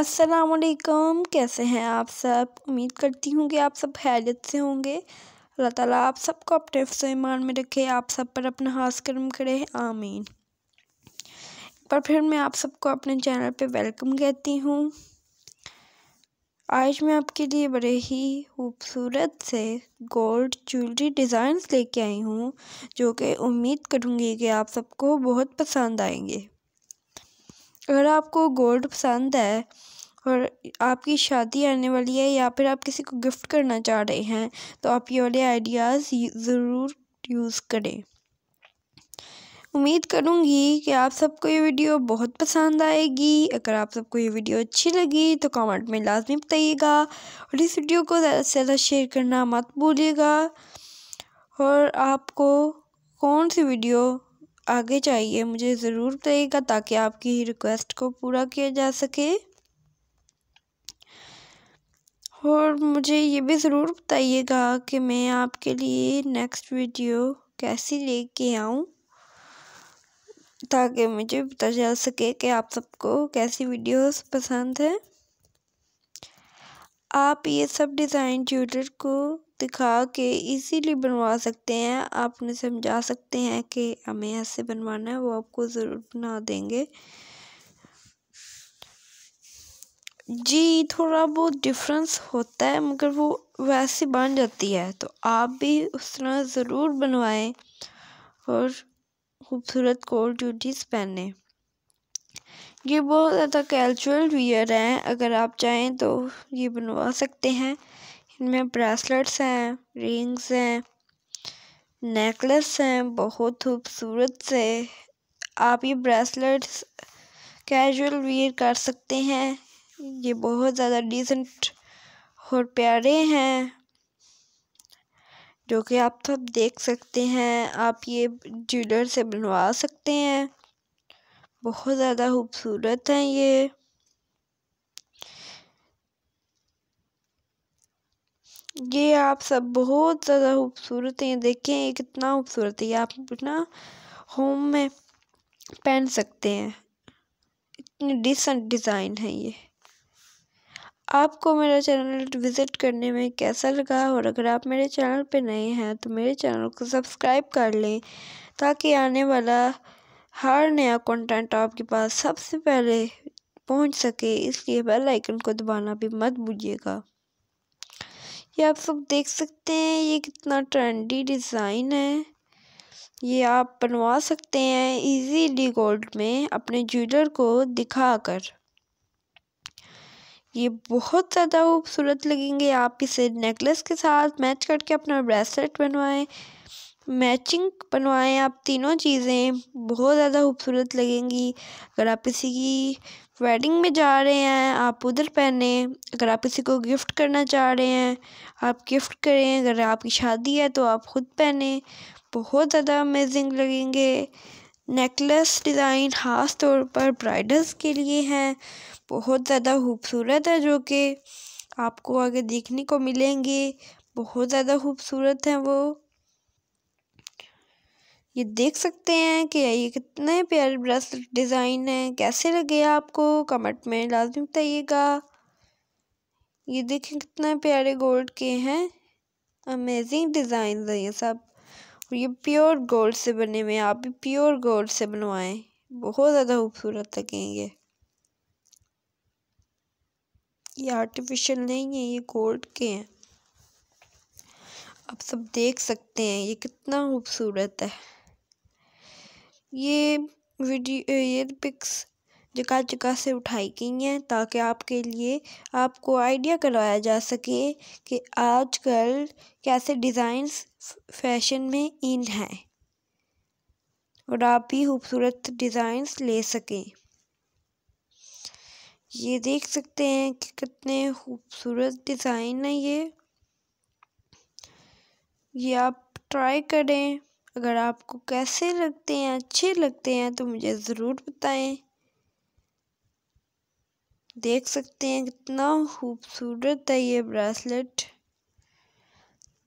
अस्सलाम कैसे हैं आप सब उम्मीद करती हूँ कि आप सब हैरत से होंगे अल्लाह ताला आप सबको अपने ईमान में रखे आप सब पर अपना हास करम करे आमीन पर फिर मैं आप सबको अपने चैनल पे वेलकम कहती हूँ आज मैं आपके लिए बड़े ही खूबसूरत से गोल्ड ज्वेलरी डिज़ाइन लेके आई हूँ जो कि उम्मीद करूँगी कि आप सबको बहुत पसंद आएंगे अगर आपको गोल्ड पसंद है और आपकी शादी आने वाली है या फिर आप किसी को गिफ्ट करना चाह रहे हैं तो आप ये वाले आइडियाज़ ज़रूर यूज़ करें उम्मीद करूँगी कि आप सबको ये वीडियो बहुत पसंद आएगी अगर आप सबको ये वीडियो अच्छी लगी तो कमेंट में लाजमी बताइएगा और इस वीडियो को ज़्यादा से ज़्यादा शेयर करना मत भूलिएगा और आपको कौन सी वीडियो आगे चाहिए मुझे ज़रूर बताइएगा ताकि आपकी रिक्वेस्ट को पूरा किया जा सके और मुझे ये भी ज़रूर बताइएगा कि मैं आपके लिए नेक्स्ट वीडियो कैसी लेके आऊँ ताकि मुझे पता चल सके कि आप सबको कैसी वीडियोस पसंद हैं आप ये सब डिज़ाइन ट्यूटर को दिखा के इजीली बनवा सकते हैं आप उन्हें समझा सकते हैं कि हमें ऐसे बनवाना है वो आपको ज़रूर बना देंगे जी थोड़ा बहुत डिफरेंस होता है मगर वो वैसी बन जाती है तो आप भी उस तरह ज़रूर बनवाएं और खूबसूरत कोल्ड ड्यूटीज पहने ये बहुत ज़्यादा कैजुअल वियर हैं अगर आप चाहें तो ये बनवा सकते हैं इनमें ब्रेसलेट्स हैं रिंग्स हैं नेकलेस हैं बहुत खूबसूरत से आप ये ब्रेसलेट्स कैजुअल वियर कर सकते हैं ये बहुत ज़्यादा डिसेंट और प्यारे हैं जो कि आप सब देख सकते हैं आप ये ज्वेलर से बनवा सकते हैं बहुत ज़्यादा खूबसूरत हैं ये ये आप सब बहुत ज़्यादा खूबसूरत हैं देखें ये कितना खूबसूरत है ये आप ना होम में पहन सकते हैं इतनी डिसेंट डिज़ाइन है ये आपको मेरा चैनल विज़िट करने में कैसा लगा और अगर आप मेरे चैनल पर नए हैं तो मेरे चैनल को सब्सक्राइब कर लें ताकि आने वाला हर नया कंटेंट आपके पास सबसे पहले पहुंच सके इसलिए बेल आइकन को दबाना भी मत भूलिएगा ये आप सब देख सकते हैं ये कितना ट्रेंडी डिज़ाइन है ये आप बनवा सकते हैं इजीली गोल्ड में अपने ज्वेलर को दिखाकर ये बहुत ज़्यादा खूबसूरत लगेंगे आप इसे नेकलेस के साथ मैच करके अपना ब्रेसलेट बनवाएं मैचिंग बनवाएं आप तीनों चीज़ें बहुत ज़्यादा खूबसूरत लगेंगी अगर आप किसी की वेडिंग में जा रहे हैं आप उधर पहने अगर आप किसी को गिफ्ट करना चाह रहे हैं आप गिफ्ट करें अगर आपकी शादी है तो आप ख़ुद पहने बहुत ज़्यादा अमेजिंग लगेंगे नेकलेस डिज़ाइन ख़ास तौर पर ब्राइडल्स के लिए हैं बहुत ज़्यादा खूबसूरत है जो कि आपको आगे देखने को मिलेंगे बहुत ज़्यादा खूबसूरत हैं वो ये देख सकते हैं कि ये कितने प्यारे ब्रेसलेट डिज़ाइन हैं कैसे लगे आपको कमेंट में लाजमी बताइएगा ये देखें कितने प्यारे गोल्ड के हैं अमेजिंग डिज़ाइन है ये सब ये प्योर गोल्ड से बने हुए आप भी प्योर गोल्ड से बनवाएं बहुत ज़्यादा खूबसूरत लगेंगे ये आर्टिफिशियल नहीं है ये गोल्ड के हैं आप सब देख सकते हैं ये कितना खूबसूरत है ये वीडियो ये पिक्स जगह जगह से उठाई गई हैं ताकि आपके लिए आपको आइडिया करवाया जा सके कि आजकल कैसे डिज़ाइंस फैशन में इन हैं और आप भी खूबसूरत डिज़ाइंस ले सकें ये देख सकते हैं कि कितने खूबसूरत डिज़ाइन है ये ये आप ट्राई करें अगर आपको कैसे लगते हैं अच्छे लगते हैं तो मुझे ज़रूर बताएं देख सकते हैं कितना खूबसूरत है ये ब्रेसलेट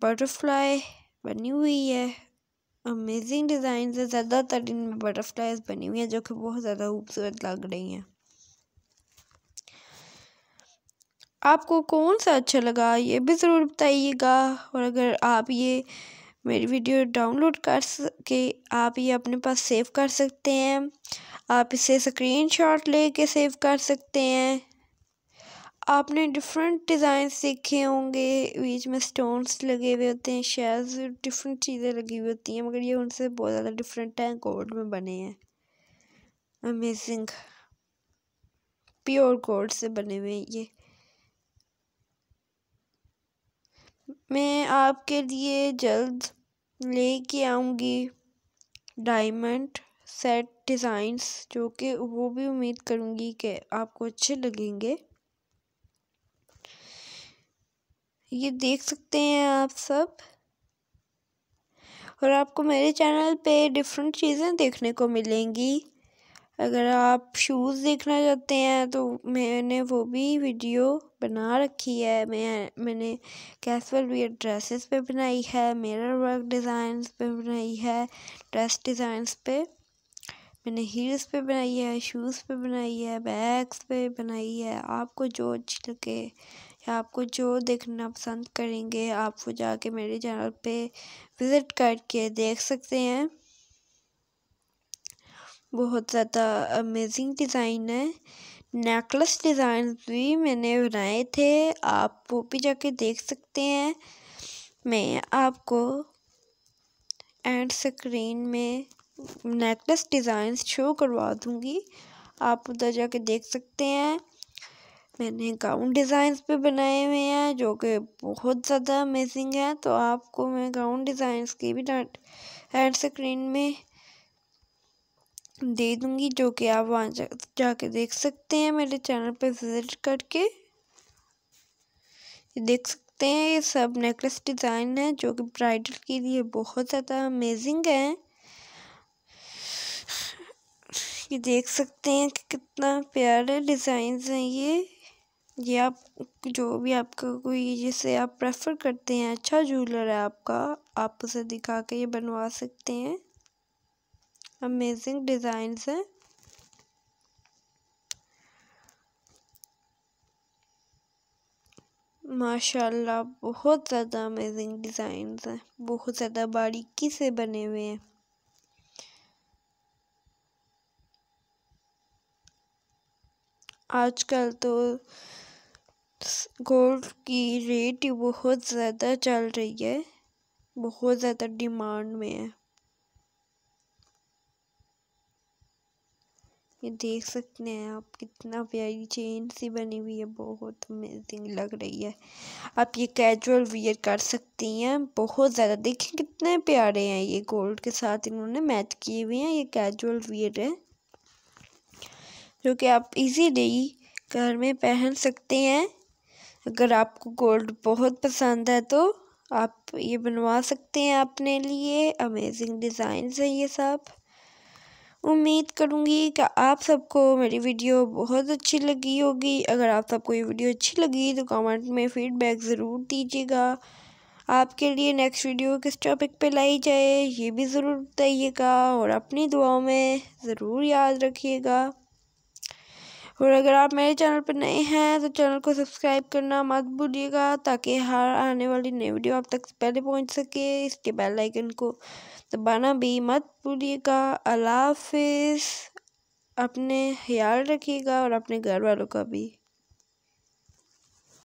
बटरफ्लाई बनी हुई है अमेजिंग डिज़ाइन है ज़्यादातर इनमें बटरफ्लाईज बनी हुई हैं जो कि बहुत ज़्यादा खूबसूरत लग रही हैं आपको कौन सा अच्छा लगा ये भी ज़रूर बताइएगा और अगर आप ये मेरी वीडियो डाउनलोड कर के आप ये अपने पास सेव कर सकते हैं आप इसे स्क्रीनशॉट लेके सेव कर सकते हैं आपने डिफरेंट डिज़ाइन सीखे होंगे बीच में स्टोन्स लगे हुए होते हैं शेल्स डिफरेंट चीज़ें लगी हुई होती हैं मगर ये उनसे बहुत ज़्यादा डिफरेंट हैं गोल्ड में बने हैं अमेजिंग प्योर गोल्ड से बने हुए हैं ये मैं आपके लिए जल्द लेके आऊँगी डायमंड सेट डिज़ाइंस जो कि वो भी उम्मीद करूँगी कि आपको अच्छे लगेंगे ये देख सकते हैं आप सब और आपको मेरे चैनल पे डिफरेंट चीज़ें देखने को मिलेंगी अगर आप शूज़ देखना चाहते हैं तो मैंने वो भी वीडियो बना रखी है मैं मैंने कैजुअल वेयर ड्रेसेस पे बनाई है मेरर वर्क डिज़ाइंस पे बनाई है ड्रेस डिज़ाइंस पे मैंने हील्स पे बनाई है शूज़ पे बनाई है बैग्स पे बनाई है आपको जो अच्छी लगे या आपको जो देखना पसंद करेंगे आप वो जाके मेरे चैनल पे विज़िट करके देख सकते हैं बहुत ज़्यादा अमेजिंग डिज़ाइन है नेकलेस डिज़ाइन भी मैंने बनाए थे आप वो भी जाके देख सकते हैं मैं आपको एंड स्क्रीन में नेकलेस डिज़ाइंस शो करवा दूँगी आप उधर जाके देख सकते हैं मैंने गाउन डिज़ाइंस पे बनाए हुए हैं जो कि बहुत ज़्यादा अमेजिंग है तो आपको मैं गाउन डिज़ाइंस की भी डाट हैंड स्क्रीन में दे दूँगी जो कि आप वहाँ जा जाके देख सकते हैं मेरे चैनल पे विज़िट करके देख सकते हैं ये सब नेकलेस डिज़ाइन है जो कि ब्राइडल के लिए बहुत ज़्यादा अमेजिंग है ये देख सकते हैं कि कितना प्यारे डिज़ाइंस हैं ये ये आप जो भी आपका कोई जिसे आप प्रेफर करते हैं अच्छा जूलर है आपका आप उसे दिखा के ये बनवा सकते हैं अमेजिंग डिज़ाइन हैं माशाल्लाह बहुत ज़्यादा अमेजिंग डिज़ाइन हैं बहुत ज़्यादा बारीकी से बने हुए हैं आजकल तो गोल्ड की रेट ही बहुत ज़्यादा चल रही है बहुत ज़्यादा डिमांड में है ये देख सकते हैं आप कितना प्यारी चेन सी बनी हुई है बहुत अमेजिंग लग रही है आप ये कैजुअल वियर कर सकती हैं बहुत ज़्यादा देखिए कितने प्यारे हैं ये गोल्ड के साथ इन्होंने मैच किए हुए हैं ये कैजुअल वियर है जो कि आप इजीली घर में पहन सकते हैं अगर आपको गोल्ड बहुत पसंद है तो आप ये बनवा सकते हैं अपने लिए अमेजिंग डिज़ाइन है ये सब उम्मीद करूँगी कि आप सबको मेरी वीडियो बहुत अच्छी लगी होगी अगर आप सबको ये वीडियो अच्छी लगी तो कमेंट में फ़ीडबैक ज़रूर दीजिएगा आपके लिए नेक्स्ट वीडियो किस टॉपिक पे लाई जाए ये भी ज़रूर बताइएगा और अपनी दुआओं में ज़रूर याद रखिएगा और अगर आप मेरे चैनल पर नए हैं तो चैनल को सब्सक्राइब करना मत भूलिएगा ताकि हर आने वाली नई वीडियो आप तक पहले पहुंच सके इसके बेल आइकन को दबाना भी मत भूलिएगा अल्लाह हाफिज़ अपने ख्याल रखिएगा और अपने घर वालों का भी